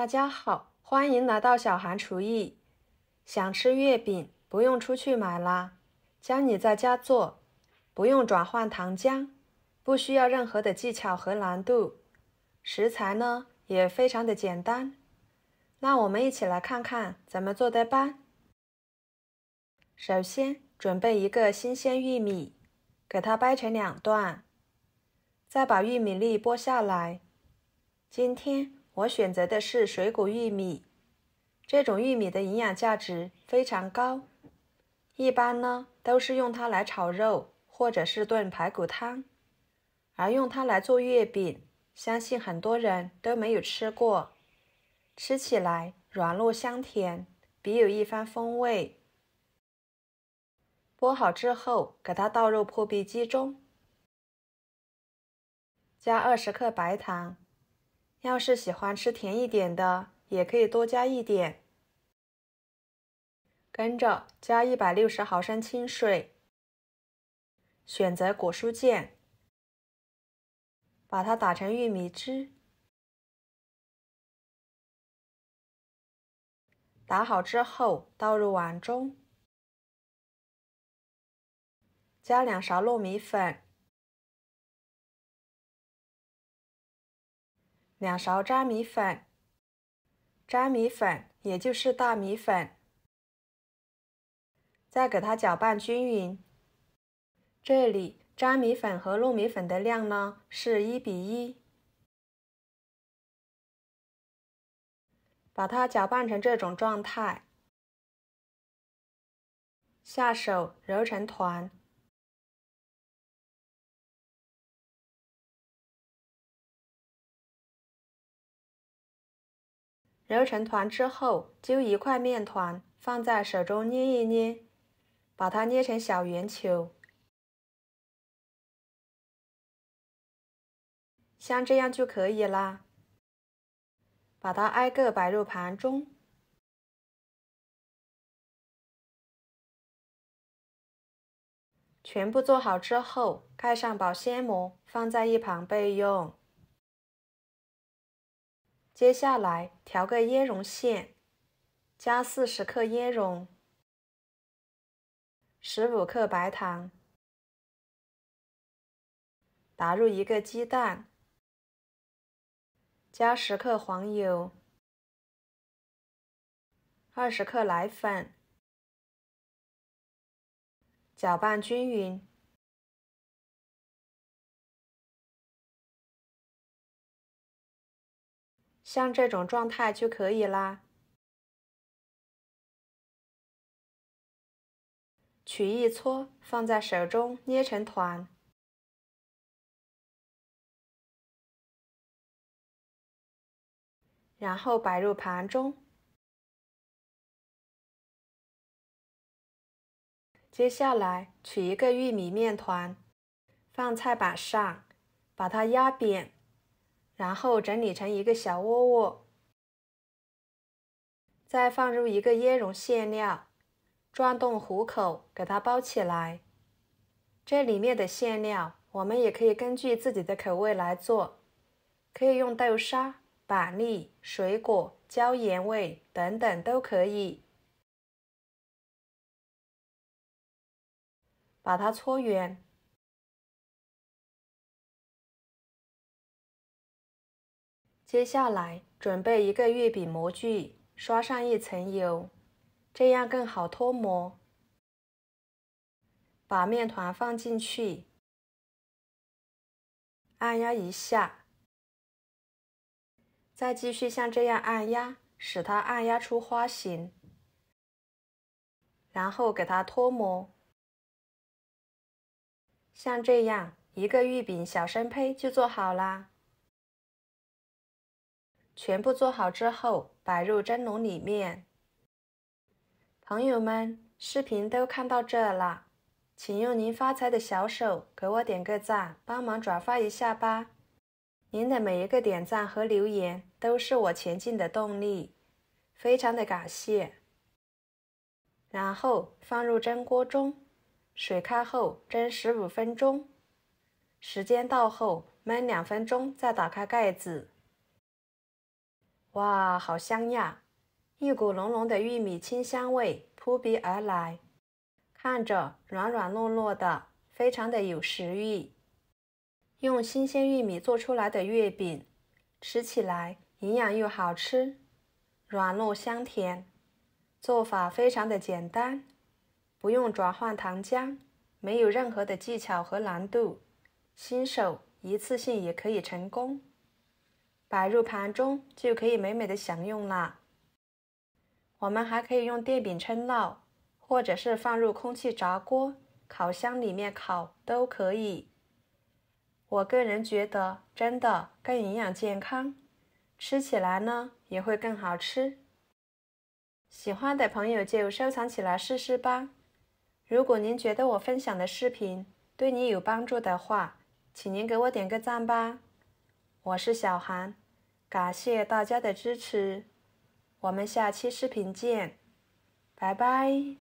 大家好，欢迎来到小韩厨艺。想吃月饼不用出去买啦，教你在家做，不用转换糖浆，不需要任何的技巧和难度，食材呢也非常的简单。那我们一起来看看怎么做的吧。首先准备一个新鲜玉米，给它掰成两段，再把玉米粒剥下来。今天。我选择的是水果玉米，这种玉米的营养价值非常高，一般呢都是用它来炒肉，或者是炖排骨汤，而用它来做月饼，相信很多人都没有吃过，吃起来软糯香甜，别有一番风味。剥好之后，给它倒入破壁机中，加二十克白糖。要是喜欢吃甜一点的，也可以多加一点。跟着加一百六十毫升清水，选择果蔬键，把它打成玉米汁。打好之后倒入碗中，加两勺糯米粉。两勺粘米粉，粘米粉也就是大米粉，再给它搅拌均匀。这里粘米粉和糯米粉的量呢是一比一，把它搅拌成这种状态，下手揉成团。揉成团之后，揪一块面团放在手中捏一捏，把它捏成小圆球，像这样就可以啦。把它挨个摆入盘中，全部做好之后，盖上保鲜膜，放在一旁备用。接下来调个椰蓉馅，加四十克椰蓉，十五克白糖，打入一个鸡蛋，加十克黄油，二十克奶粉，搅拌均匀。像这种状态就可以啦。取一撮，放在手中捏成团，然后摆入盘中。接下来取一个玉米面团，放菜板上，把它压扁。然后整理成一个小窝窝，再放入一个椰蓉馅料，转动虎口给它包起来。这里面的馅料我们也可以根据自己的口味来做，可以用豆沙、板栗、水果、椒盐味等等都可以。把它搓圆。接下来准备一个月饼模具，刷上一层油，这样更好脱模。把面团放进去，按压一下，再继续像这样按压，使它按压出花形，然后给它脱模。像这样，一个月饼小生胚就做好啦。全部做好之后，摆入蒸笼里面。朋友们，视频都看到这了，请用您发财的小手给我点个赞，帮忙转发一下吧。您的每一个点赞和留言都是我前进的动力，非常的感谢。然后放入蒸锅中，水开后蒸十五分钟，时间到后焖两分钟，再打开盖子。哇，好香呀！一股浓浓的玉米清香味扑鼻而来，看着软软糯糯的，非常的有食欲。用新鲜玉米做出来的月饼，吃起来营养又好吃，软糯香甜。做法非常的简单，不用转换糖浆，没有任何的技巧和难度，新手一次性也可以成功。摆入盘中就可以美美的享用了。我们还可以用电饼铛烙，或者是放入空气炸锅、烤箱里面烤都可以。我个人觉得真的更营养健康，吃起来呢也会更好吃。喜欢的朋友就收藏起来试试吧。如果您觉得我分享的视频对你有帮助的话，请您给我点个赞吧。我是小韩。感谢大家的支持，我们下期视频见，拜拜。